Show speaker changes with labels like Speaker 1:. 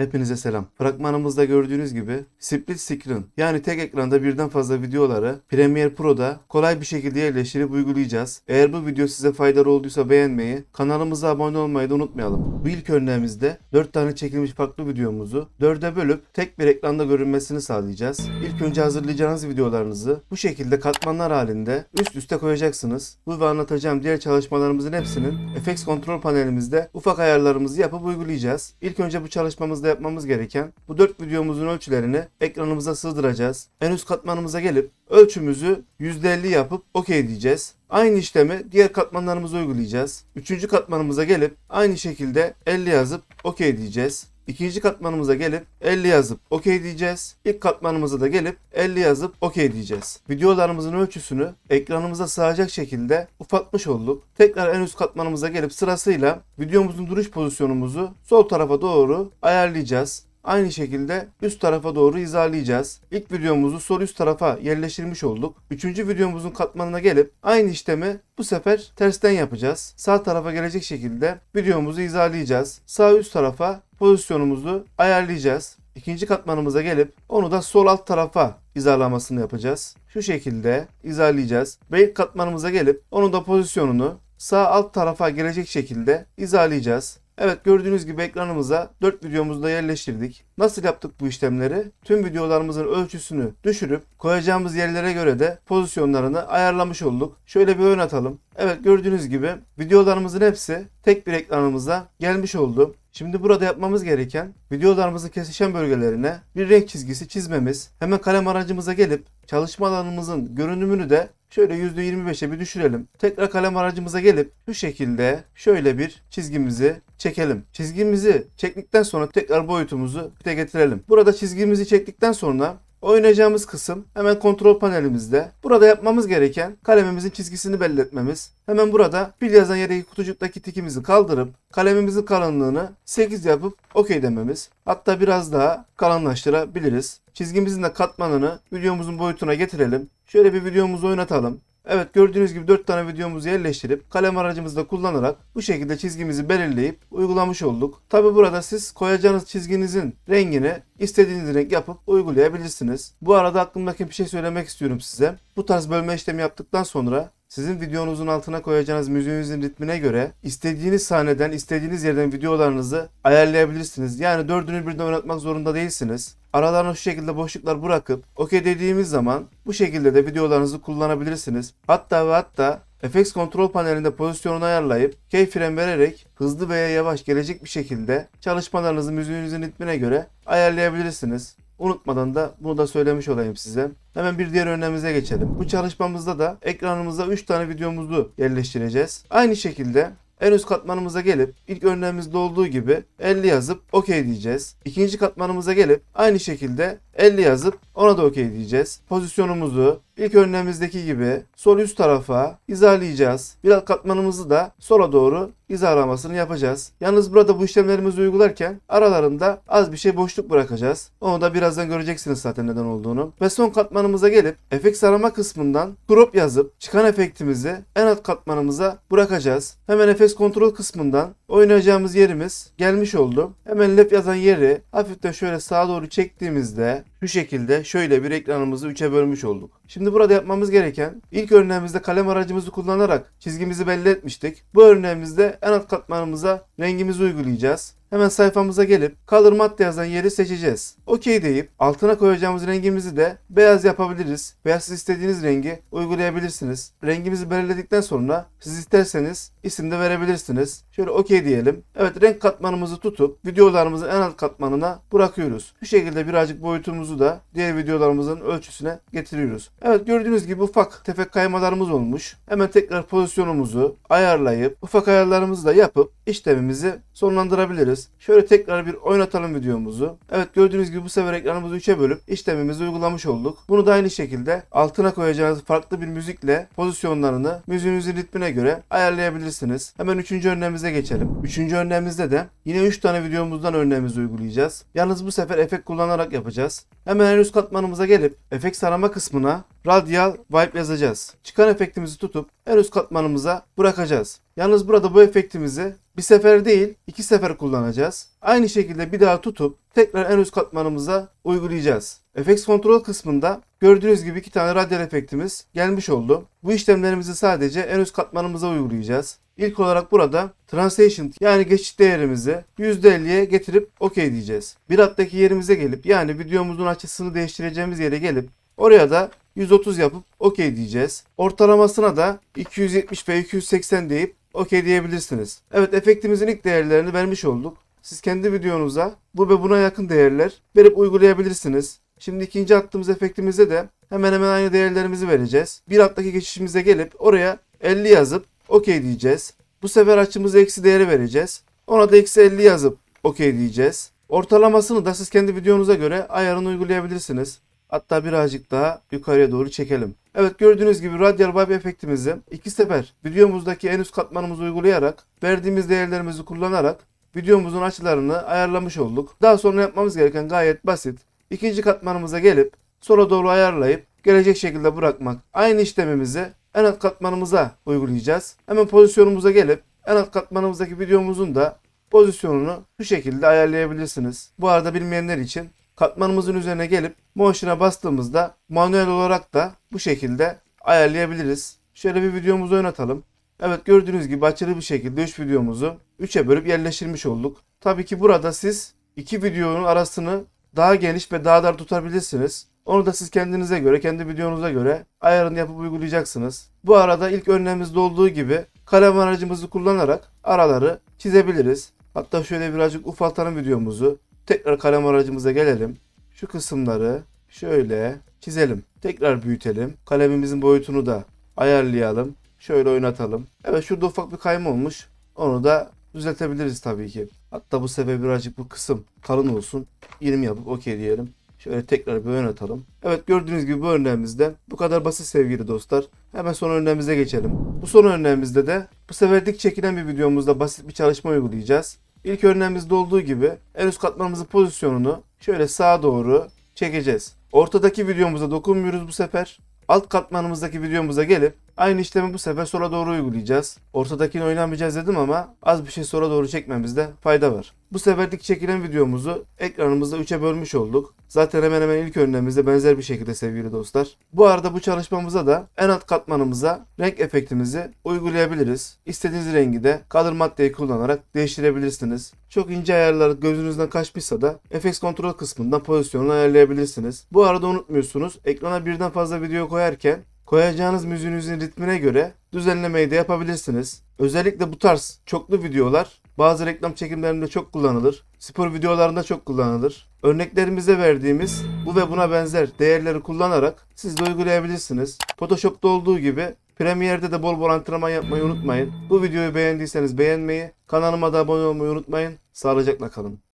Speaker 1: Hepinize selam. Fragmanımızda gördüğünüz gibi split screen yani tek ekranda birden fazla videoları Premiere Pro'da kolay bir şekilde yerleştirip uygulayacağız. Eğer bu video size faydalı olduysa beğenmeyi, kanalımıza abone olmayı da unutmayalım. Bu ilk örneğimizde 4 tane çekilmiş farklı videomuzu 4'e bölüp tek bir ekranda görünmesini sağlayacağız. İlk önce hazırlayacağınız videolarınızı bu şekilde katmanlar halinde üst üste koyacaksınız. Bu ve anlatacağım diğer çalışmalarımızın hepsinin FX kontrol panelimizde ufak ayarlarımızı yapıp uygulayacağız. İlk önce bu çalışmamızda videomuzda yapmamız gereken bu 4 videomuzun ölçülerini ekranımıza sığdıracağız. En üst katmanımıza gelip ölçümüzü %50 yapıp OK diyeceğiz. Aynı işlemi diğer katmanlarımıza uygulayacağız. Üçüncü katmanımıza gelip aynı şekilde 50 yazıp OK diyeceğiz. İkinci katmanımıza gelip 50 yazıp OK diyeceğiz. İlk katmanımıza da gelip 50 yazıp OK diyeceğiz. Videolarımızın ölçüsünü ekranımıza sığacak şekilde ufaltmış olduk. Tekrar en üst katmanımıza gelip sırasıyla videomuzun duruş pozisyonumuzu sol tarafa doğru ayarlayacağız aynı şekilde üst tarafa doğru hizalayacağız. İlk videomuzu sol üst tarafa yerleştirmiş olduk. Üçüncü videomuzun katmanına gelip aynı işlemi bu sefer tersten yapacağız. Sağ tarafa gelecek şekilde videomuzu hizalayacağız. Sağ üst tarafa pozisyonumuzu ayarlayacağız. İkinci katmanımıza gelip onu da sol alt tarafa hizalamasını yapacağız. Şu şekilde hizalayacağız. Ve katmanımıza gelip onun da pozisyonunu sağ alt tarafa gelecek şekilde hizalayacağız. Evet gördüğünüz gibi ekranımıza 4 videomuzu da yerleştirdik. Nasıl yaptık bu işlemleri? Tüm videolarımızın ölçüsünü düşürüp koyacağımız yerlere göre de pozisyonlarını ayarlamış olduk. Şöyle bir ön atalım. Evet gördüğünüz gibi videolarımızın hepsi tek bir ekranımıza gelmiş oldu. Şimdi burada yapmamız gereken videolarımızın kesişen bölgelerine bir renk çizgisi çizmemiz. Hemen kalem aracımıza gelip çalışma alanımızın görünümünü de Şöyle %25'e bir düşürelim. Tekrar kalem aracımıza gelip şu şekilde şöyle bir çizgimizi çekelim. Çizgimizi çektikten sonra tekrar boyutumuzu bir de getirelim. Burada çizgimizi çektikten sonra Oynayacağımız kısım hemen kontrol panelimizde. Burada yapmamız gereken kalemimizin çizgisini belli etmemiz. Hemen burada pil yazan yerdeki kutucuktaki tikimizi kaldırıp kalemimizin kalınlığını 8 yapıp OK dememiz. Hatta biraz daha kalınlaştırabiliriz. Çizgimizin de katmanını videomuzun boyutuna getirelim. Şöyle bir videomuzu oynatalım. Evet gördüğünüz gibi 4 tane videomuzu yerleştirip kalem aracımızda kullanarak bu şekilde çizgimizi belirleyip uygulamış olduk. Tabi burada siz koyacağınız çizginizin rengini istediğiniz renk yapıp uygulayabilirsiniz. Bu arada aklımdaki bir şey söylemek istiyorum size. Bu tarz bölme işlemi yaptıktan sonra sizin videonuzun altına koyacağınız müziğinizin ritmine göre istediğiniz sahneden, istediğiniz yerden videolarınızı ayarlayabilirsiniz. Yani dördünü birden oynatmak zorunda değilsiniz. Aralarına şu şekilde boşluklar bırakıp okey dediğimiz zaman bu şekilde de videolarınızı kullanabilirsiniz. Hatta ve hatta FX kontrol panelinde pozisyonunu ayarlayıp keyframe vererek hızlı veya yavaş gelecek bir şekilde çalışmalarınızı müziğinizin ritmine göre ayarlayabilirsiniz. Unutmadan da bunu da söylemiş olayım size. Hemen bir diğer örneğimize geçelim. Bu çalışmamızda da ekranımıza 3 tane videomuzu yerleştireceğiz. Aynı şekilde en üst katmanımıza gelip ilk örneğimizde olduğu gibi 50 yazıp OK diyeceğiz. İkinci katmanımıza gelip aynı şekilde 50 yazıp ona da OK diyeceğiz. Pozisyonumuzu, İlk örneğimizdeki gibi sol üst tarafa hizalayacağız. Bir alt katmanımızı da sola doğru hizalamasını yapacağız. Yalnız burada bu işlemlerimizi uygularken aralarında az bir şey boşluk bırakacağız. Onu da birazdan göreceksiniz zaten neden olduğunu. Ve son katmanımıza gelip efekt sarama kısmından crop yazıp çıkan efektimizi en alt katmanımıza bırakacağız. Hemen efekt kontrol kısmından oynayacağımız yerimiz gelmiş oldu. Hemen left yazan yeri hafiften şöyle sağa doğru çektiğimizde şu şekilde şöyle bir ekranımızı 3'e bölmüş olduk. Şimdi burada yapmamız gereken ilk örneğimizde kalem aracımızı kullanarak çizgimizi belli etmiştik. Bu örneğimizde en alt katmanımıza rengimizi uygulayacağız. Hemen sayfamıza gelip color mat yazan yeri seçeceğiz. Okey deyip altına koyacağımız rengimizi de beyaz yapabiliriz veya siz istediğiniz rengi uygulayabilirsiniz. Rengimizi belirledikten sonra siz isterseniz isim de verebilirsiniz. Şöyle okey diyelim. Evet renk katmanımızı tutup videolarımızın en alt katmanına bırakıyoruz. Bu şekilde birazcık boyutumuzu da diğer videolarımızın ölçüsüne getiriyoruz. Evet gördüğünüz gibi ufak tefek kaymalarımız olmuş. Hemen tekrar pozisyonumuzu ayarlayıp ufak ayarlarımızı da yapıp işlemimizi sonlandırabiliriz yapabiliriz. Şöyle tekrar bir oynatalım videomuzu. Evet gördüğünüz gibi bu sefer ekranımızı 3'e bölüp işlemimizi uygulamış olduk. Bunu da aynı şekilde altına koyacağınız farklı bir müzikle pozisyonlarını müziğinizin ritmine göre ayarlayabilirsiniz. Hemen 3. örneğimize geçelim. 3. örneğimizde de yine 3 tane videomuzdan örneğimizi uygulayacağız. Yalnız bu sefer efekt kullanarak yapacağız. Hemen en üst katmanımıza gelip efekt sarama kısmına Radial wipe yazacağız. Çıkan efektimizi tutup en üst katmanımıza bırakacağız. Yalnız burada bu efektimizi bir sefer değil iki sefer kullanacağız. Aynı şekilde bir daha tutup tekrar en üst katmanımıza uygulayacağız. Efekt kontrol kısmında gördüğünüz gibi iki tane radial efektimiz gelmiş oldu. Bu işlemlerimizi sadece en üst katmanımıza uygulayacağız. İlk olarak burada translation yani geçiş değerimizi %50'ye getirip OK diyeceğiz. Bir attaki yerimize gelip yani videomuzun açısını değiştireceğimiz yere gelip oraya da 130 yapıp OK diyeceğiz. Ortalamasına da 270 ve 280 deyip OK diyebilirsiniz. Evet efektimizin ilk değerlerini vermiş olduk. Siz kendi videonuza bu ve buna yakın değerler verip uygulayabilirsiniz. Şimdi ikinci attığımız efektimize de hemen hemen aynı değerlerimizi vereceğiz. Bir attaki geçişimize gelip oraya 50 yazıp OK diyeceğiz. Bu sefer açımıza eksi değeri vereceğiz. Ona da eksi 50 yazıp OK diyeceğiz. Ortalamasını da siz kendi videonuza göre ayarını uygulayabilirsiniz. Hatta birazcık daha yukarıya doğru çekelim. Evet gördüğünüz gibi radyal vibe efektimizi iki sefer videomuzdaki en üst katmanımızı uygulayarak verdiğimiz değerlerimizi kullanarak videomuzun açılarını ayarlamış olduk. Daha sonra yapmamız gereken gayet basit. İkinci katmanımıza gelip sola doğru ayarlayıp gelecek şekilde bırakmak. Aynı işlemimizi en alt katmanımıza uygulayacağız. Hemen pozisyonumuza gelip en alt katmanımızdaki videomuzun da pozisyonunu şu şekilde ayarlayabilirsiniz. Bu arada bilmeyenler için katmanımızın üzerine gelip Motion'a bastığımızda manuel olarak da bu şekilde ayarlayabiliriz. Şöyle bir videomuzu oynatalım. Evet gördüğünüz gibi açılı bir şekilde 3 videomuzu 3'e bölüp yerleştirmiş olduk. Tabii ki burada siz iki videonun arasını daha geniş ve daha dar tutabilirsiniz. Onu da siz kendinize göre, kendi videonuza göre ayarını yapıp uygulayacaksınız. Bu arada ilk örneğimizde olduğu gibi kalem aracımızı kullanarak araları çizebiliriz. Hatta şöyle birazcık ufaltalım videomuzu. Tekrar kalem aracımıza gelelim. Şu kısımları şöyle çizelim. Tekrar büyütelim. Kalemimizin boyutunu da ayarlayalım. Şöyle oynatalım. Evet şurada ufak bir kayma olmuş. Onu da düzeltebiliriz tabii ki. Hatta bu sefer birazcık bu kısım kalın olsun. 20 yapıp okey diyelim. Şöyle tekrar bir oynatalım. Evet gördüğünüz gibi bu örneğimizde bu kadar basit sevgili dostlar. Hemen son örneğimize geçelim. Bu son örneğimizde de bu sefer dik çekilen bir videomuzda basit bir çalışma uygulayacağız. İlk örneğimizde olduğu gibi en üst katmanımızın pozisyonunu şöyle sağa doğru çekeceğiz. Ortadaki videomuza dokunmuyoruz bu sefer. Alt katmanımızdaki videomuza gelip Aynı işlemi bu sefer sola doğru uygulayacağız. Ortadakini oynamayacağız dedim ama az bir şey sola doğru çekmemizde fayda var. Bu seferlik çekilen videomuzu ekranımızda 3'e bölmüş olduk. Zaten hemen hemen ilk örneğimizde benzer bir şekilde sevgili dostlar. Bu arada bu çalışmamıza da en alt katmanımıza renk efektimizi uygulayabiliriz. İstediğiniz rengi de kalır maddeyi kullanarak değiştirebilirsiniz. Çok ince ayarlar gözünüzden kaçmışsa da FX kontrol kısmından pozisyonunu ayarlayabilirsiniz. Bu arada unutmuyorsunuz ekrana birden fazla video koyarken Koyacağınız müziğinizin ritmine göre düzenlemeyi de yapabilirsiniz. Özellikle bu tarz çoklu videolar bazı reklam çekimlerinde çok kullanılır. Spor videolarında çok kullanılır. Örneklerimize verdiğimiz bu ve buna benzer değerleri kullanarak siz de uygulayabilirsiniz. Photoshop'ta olduğu gibi Premiere'de de bol bol antrenman yapmayı unutmayın. Bu videoyu beğendiyseniz beğenmeyi, kanalıma da abone olmayı unutmayın. Sağlıcakla kalın.